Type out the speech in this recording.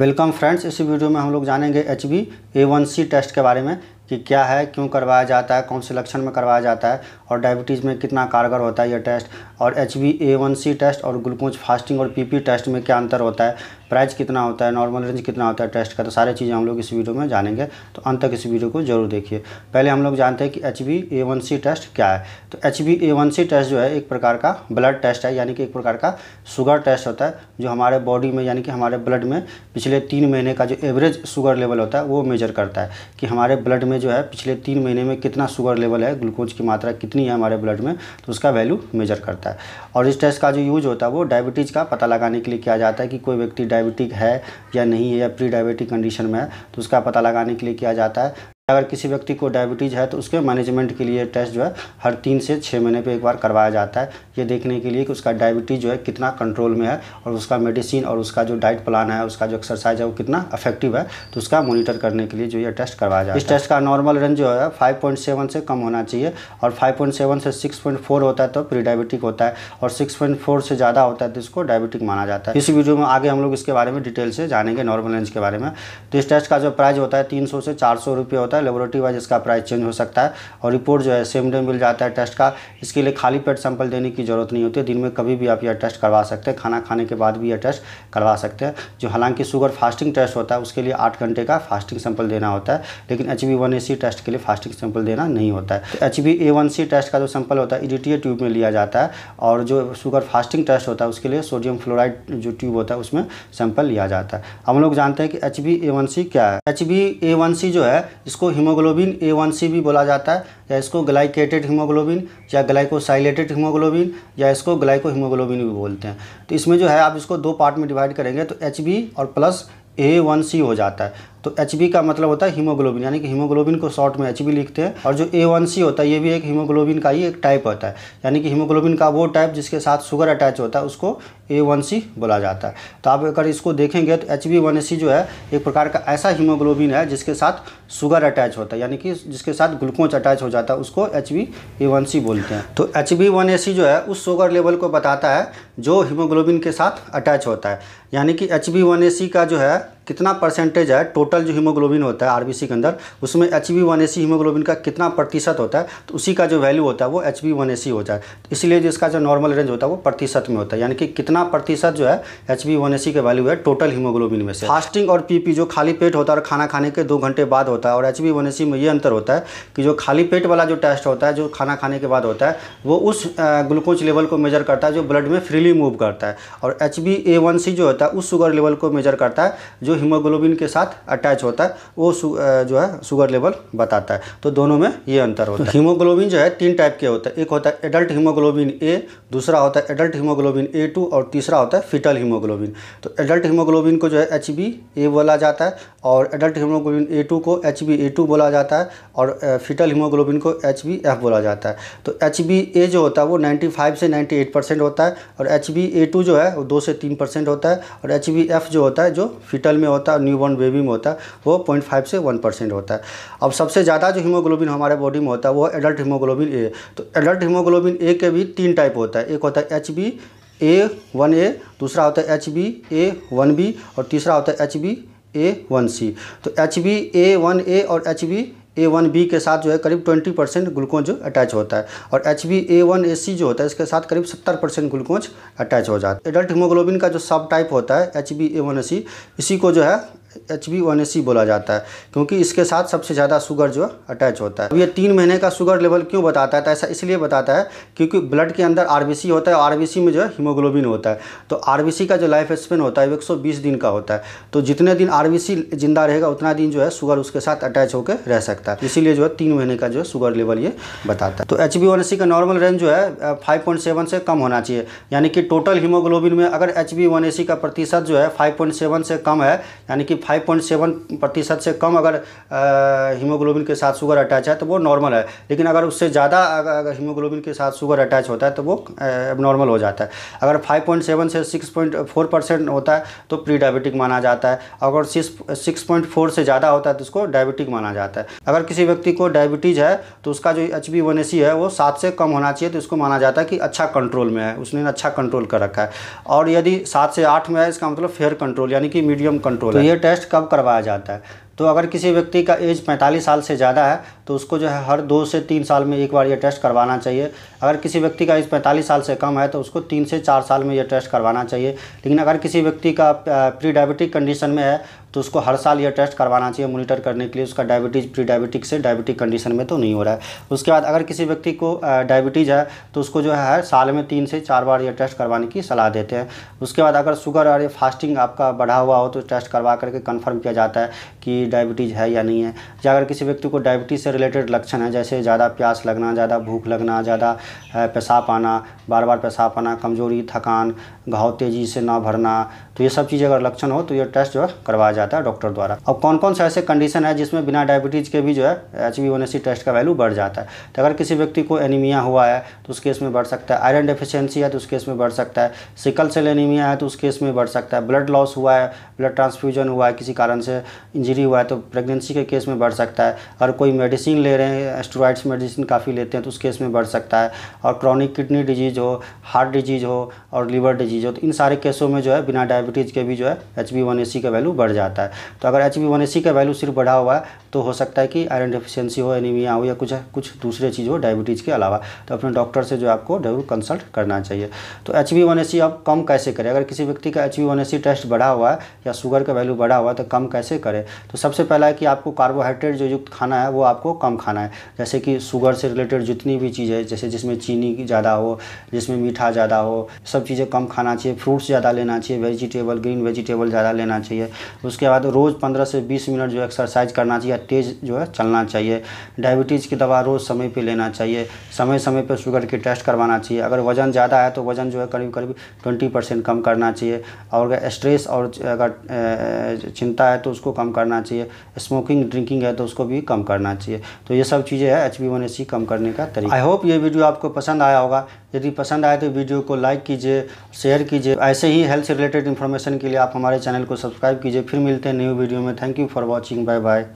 welcome friends इस video में हम लोग जानेंगे H B A one C test के बारे में कि क्या है क्यों करवाया जाता है कौन से लक्षण में करवाया जाता है और डायबिटीज़ में कितना कारगर होता है यह टेस्ट और H B A one C test और ग्लूकोज फास्टिंग और पी पी टेस्ट में क्या अंतर होता है प्राइस कितना होता है नॉर्मल रेंज कितना होता है टेस्ट का तो सारी चीज़ें हम लोग इस वीडियो में जानेंगे तो अंत तक इस वीडियो को जरूर देखिए पहले हम लोग जानते हैं कि H B A one C test क्या है तो H B A one C test जो है एक प्रकार का ब्लड टेस्ट है यानी कि एक प्रकार का शुगर टेस्ट होता है जो हमारे बॉडी में यानी कि हमारे ब्लड में पिछले तीन महीने का जो एवरेज शुगर लेवल होता है वो मेजर करता है कि हमारे ब्लड में जो है पिछले तीन महीने में कितना शुगर लेवल है ग्लूकोज की मात्रा कितनी है हमारे ब्लड में तो उसका वैल्यू मेजर करता है और इस टेस्ट का जो यूज़ होता है वो डायबिटीज़ का पता लगाने के लिए किया जाता है कि कोई व्यक्ति डायबिटिक है या नहीं है या प्री डायबिटिक कंडीशन में है तो उसका पता लगाने के लिए किया जाता है अगर किसी व्यक्ति को डायबिटीज़ है तो उसके मैनेजमेंट के लिए टेस्ट जो है हर तीन से छः महीने पे एक बार करवाया जाता है ये देखने के लिए कि उसका डायबिटीज़ जो है कितना कंट्रोल में है और उसका मेडिसिन और उसका जो डाइट प्लान है उसका जो एक्सरसाइज है वो कितना अफेक्टिव है तो उसका मोनिटर करने के लिए जो ये टेस्ट करवाया जाता है इस टेस्ट का नॉर्मल रेंज जो है फाइव से कम होना चाहिए और फाइव से सिक्स होता है तो प्री डायबिटिक होता है और सिक्स से ज़्यादा होता है तो इसको डायबिटिक माना जाता है इस वीडियो में आगे हम लोग इसके बारे में डिटेल से जानेंगे नॉर्मल रेंज के बारे में तो इस टेस्ट का जो प्राइस होता है तीन से चार सौ होता है है लेबोरेटरी वाइज इसका प्राइस चेंज हो सकता है और रिपोर्ट जो है सेम डे मिल जाता है टेस्ट का इसके लिए खाली पेट सैंपल देने की ज़रूरत नहीं होती दिन में कभी भी आप यह टेस्ट करवा सकते हैं खाना खाने के बाद भी यह टेस्ट करवा सकते हैं जो हालांकि शुगर फास्टिंग टेस्ट होता है उसके लिए आठ घंटे का फास्टिंग सैंपल देना होता है लेकिन एच बी टेस्ट के लिए फास्टिंग सैंपल देना नहीं होता है एच बी टेस्ट का जो सैंपल होता है ई ट्यूब में लिया जाता है और जो शुगर फास्टिंग टेस्ट होता है उसके लिए सोडियम फ्लोराइड जो ट्यूब होता है उसमें सैंपल लिया जाता है हम लोग जानते हैं कि एच क्या है एच जो है इसको हीमोग्लोबिन ए वन सी भी बोला जाता है या इसको ग्लाइकेटेड हीमोग्लोबिन या ग्लाइकोसाइलेटेड हीमोग्लोबिन या इसको ग्लाइको हीमोग्लोबिन भी बोलते हैं तो इसमें जो है आप इसको दो पार्ट में डिवाइड करेंगे तो एच और प्लस ए वन सी हो जाता है तो एच का मतलब होता है हीमोग्लोबिन यानी कि हीमोग्लोबिन को शॉर्ट में एच लिखते हैं और जो ए होता है ये भी एक हीमोग्लोबिन का ही एक टाइप होता है यानी कि हीमोग्लोबिन का वो टाइप जिसके साथ शुगर अटैच होता है उसको ए बोला जाता है तो आप अगर इसको देखेंगे तो एच जो है एक प्रकार का ऐसा हीमोग्लोबिन है जिसके साथ शुगर अटैच होता है यानी कि जिसके साथ ग्लूकोज अटैच हो जाता है उसको एच बोलते हैं तो एच जो है उस शुगर लेवल को बताता है जो हीमोग्लोबिन के साथ अटैच होता है यानी कि एच का जो है कितना परसेंटेज है टोटल जो हीमोग्लोबिन होता है आरबीसी के अंदर उसमें एच बी वन हीमोग्लोबिन का कितना प्रतिशत होता है तो उसी का जो वैल्यू होता है वो एच बी वन हो जाए इसलिए जो इसका जो नॉर्मल रेंज होता है वो प्रतिशत में होता है यानी कि कितना प्रतिशत जो है एच बी वन का वैल्यू है टोटल हीमोग्लोबिन में से फास्टिंग और पीपी जो खाली पेट होता है और खाना खाने के दो घंटे बाद होता है और एच बी वन में ये अंतर होता है कि जो खाली पेट वाला जो टेस्ट होता है जो खाना खाने के बाद होता है वो उस ग्लूकोज लेवल को मेजर करता है जो ब्लड में फ्रीली मूव करता है और H B A one C जो होता है उस शुगर लेवल को मेजर करता है जो जो हीमोग्लोबिन के साथ अटैच होता है वो जो है शुगर लेवल बताता है तो दोनों में ये अंतर होता है हीमोग्लोबिन तो जो है तीन टाइप के होते हैं एक होता है एडल्ट हीमोग्लोबिन ए दूसरा होता है एडल्ट हीमोग्लोबिन ए टू और तीसरा होता है फिटल हीमोग्लोबिन तो एडल्ट हीमोग्लोबिन को जो है एच बी ए बोला जाता है और एडल्ट हीमोग्लोबिन ए टू को एच बी ए टू बोला जाता है और फिटल हीमोग्लोबिन को एच बी एफ बोला जाता है तो एच बी ए जो होता है वो नाइन्टी फाइव से नाइन्टी एट परसेंट होता है और एच बी ए टू जो है वो दो से तीन परसेंट होता है और एच बी एफ जो होता है जो फिटल में होता है न्यूबॉर्न बेबी में होता है वो पॉइंट फाइव से वन परसेंट होता है अब सबसे ज़्यादा जो हीमोग्लोबिन हमारे बॉडी में होता है वो एडल्ट हीमोग्लोबिन ए तो एडल्ट हीमोग्लोबिन ए के भी तीन टाइप होता है एक होता है H B A one A दूसरा होता है H B A one B और तीसरा होता है H B A one C तो H B A one A और H B A one B के साथ जो है करीब 20 परसेंट ग्लूकोज अटैच होता है और H B A one A C जो होता है इसके साथ करीब 70 परसेंट ग्लूकोज अटैच हो जाता है एडल्ट हीमोग्लोबिन का जो सब टाइप होता है H B A one A C इसी को जो है H B one S C बोला जाता है क्योंकि इसके साथ सबसे ज़्यादा शुगर जो है अटैच होता है अब ये तीन महीने का शुगर लेवल क्यों बताता है तो ऐसा इसलिए बताता है क्योंकि ब्लड के अंदर आर बी सी होता है और आर बी सी में जो है हीमोग्लोबिन होता है तो आर बी सी का जो लाइफ स्पेन होता है वो एक सौ बीस दिन का होता है तो जितने दिन आर बी सी जिंदा रहेगा उतना दिन जो है शुगर उसके साथ अटैच होकर रह सकता है इसीलिए जो है तीन महीने का जो है शुगर लेवल ये बताता है तो H B one S C का नॉर्मल रेंज जो है फाइव पॉइंट सेवन से कम होना चाहिए यानी कि टोटल हीमोग्लोबिन में अगर H B one S C का प्रतिशत जो है फाइव पॉइंट सेवन से कम है यानी कि 5.7 प्रतिशत से कम अगर हीमोग्लोबिन के साथ शुगर अटैच है तो वो नॉर्मल है लेकिन अगर उससे ज़्यादा अगर हीमोग्लोबिन के साथ शुगर अटैच होता है तो वो नॉर्मल हो जाता है अगर 5.7 से 6.4 परसेंट होता है तो प्री डायबिटिक माना जाता है अगर सिक्स से ज़्यादा होता है तो उसको डायबिटिक माना जाता है अगर किसी व्यक्ति को डायबिटीज़ है तो उसका जो एच बी है वो सात से कम होना चाहिए तो उसको माना जाता है कि अच्छा कंट्रोल में है उसने अच्छा कंट्रोल कर रखा है और यदि सात से आठ में है इसका मतलब फेयर कंट्रोल यानी कि मीडियम कंट्रोल तो है ये टेस्ट कब करवाया जाता है तो अगर किसी व्यक्ति का एज 45 साल से ज़्यादा है तो उसको जो है हर दो से तीन साल में एक बार ये टेस्ट करवाना चाहिए अगर किसी व्यक्ति का एज 45 साल से कम है तो उसको तीन से चार साल में ये टेस्ट करवाना चाहिए लेकिन अगर किसी व्यक्ति का प्री डायबिटिक कंडीशन में है तो उसको हर साल ये टेस्ट करवाना चाहिए मोनिटर करने के लिए उसका डायबिटीज़ प्री डायबिटिक से डायबिटिक कंडीशन में तो नहीं हो रहा है उसके बाद अगर किसी व्यक्ति को डायबिटीज़ है तो उसको जो है साल में तीन से चार बार ये टेस्ट करवाने की सलाह देते हैं उसके बाद अगर शुगर और फास्टिंग आपका बढ़ा हुआ हो तो टेस्ट करवा करके कन्फर्म किया जाता है कि डायबिटीज़ है या नहीं है या अगर किसी व्यक्ति को डायबिटीज़ से रिलेटेड लक्षण है जैसे ज़्यादा प्यास लगना ज़्यादा भूख लगना ज़्यादा पेशाब आना बार बार पेशाब आना कमज़ोरी थकान घाव तेज़ी से ना भरना तो ये सब चीज़ अगर लक्षण हो तो ये टेस्ट जो है करवाया जाता है डॉक्टर द्वारा अब कौन कौन से ऐसे कंडीशन है जिसमें बिना डायबिटीज़ के भी जो है एच वी टेस्ट का वैल्यू बढ़ जाता है तो अगर किसी व्यक्ति को एनीमिया हुआ है तो उस केस में बढ़ सकता है आयरन डेफिशेंसी है तो उस केस में बढ़ सकता है सिकल सेल एनीमिया है तो उस केस में बढ़ सकता है ब्लड लॉस हुआ है ब्लड ट्रांसफ्यूजन हुआ है किसी कारण से इंजरी हुआ है हुआ है तो प्रेगनेंसी के केस में बढ़ सकता है अगर कोई मेडिसिन ले रहे हैं एस्ट्रॉइड्स मेडिसिन काफ़ी लेते हैं तो उस केस में बढ़ सकता है और क्रॉनिक किडनी डिजीज़ हो हार्ट डिजीज़ हो और लीवर डिजीज़ हो तो इन सारे केसों में जो है बिना डायबिटीज़ के भी जो है एच बी का वैल्यू बढ़ जाता है तो अगर एच बी का वैल्यू सिर्फ बढ़ा हुआ है तो हो सकता है कि आयरन डिफिशियंसी हो एनीमिया हो या कुछ कुछ दूसरे चीज़ हो डायबिटीज़ के अलावा तो अपने डॉक्टर से जो आपको जरूर कंसल्ट करना चाहिए तो एच बी आप कम कैसे करें अगर किसी व्यक्ति का एच बी टेस्ट बढ़ा हुआ है या शुगर का वैल्यू बढ़ा हुआ है तो कम कैसे करें तो सबसे पहला है कि आपको कार्बोहाइड्रेट जो युक्त खाना है वो आपको कम खाना है जैसे कि शुगर से रिलेटेड जितनी भी चीज़ें जैसे जिसमें चीनी ज़्यादा हो जिसमें मीठा ज़्यादा हो सब चीज़ें कम खाना चाहिए फ्रूट्स ज़्यादा लेना चाहिए वेजिटेबल ग्रीन वेजिटेबल ज़्यादा लेना चाहिए उसके बाद रोज़ पंद्रह से बीस मिनट जो एक्सरसाइज करना चाहिए तेज़ जो है चलना चाहिए डायबिटीज़ की दवा रोज़ समय पर लेना चाहिए समय समय पर शुगर की टेस्ट करवाना चाहिए अगर वज़न ज़्यादा है तो वज़न जो है करीब करीब ट्वेंटी परसेंट कम करना चाहिए और स्ट्रेस और अगर चिंता है तो उसको कम करना चाहिए चाहिए स्मोकिंग ड्रिंकिंग है तो उसको भी कम करना चाहिए तो ये सब चीज़ें है एच बी वन कम करने का तरीका आई होप ये वीडियो आपको पसंद आया होगा यदि पसंद आए तो वीडियो को लाइक कीजिए शेयर कीजिए ऐसे ही हेल्थ से रिलेटेड इन्फॉर्मेशन के लिए आप हमारे चैनल को सब्सक्राइब कीजिए फिर मिलते हैं न्यू वीडियो में thank you for watching bye bye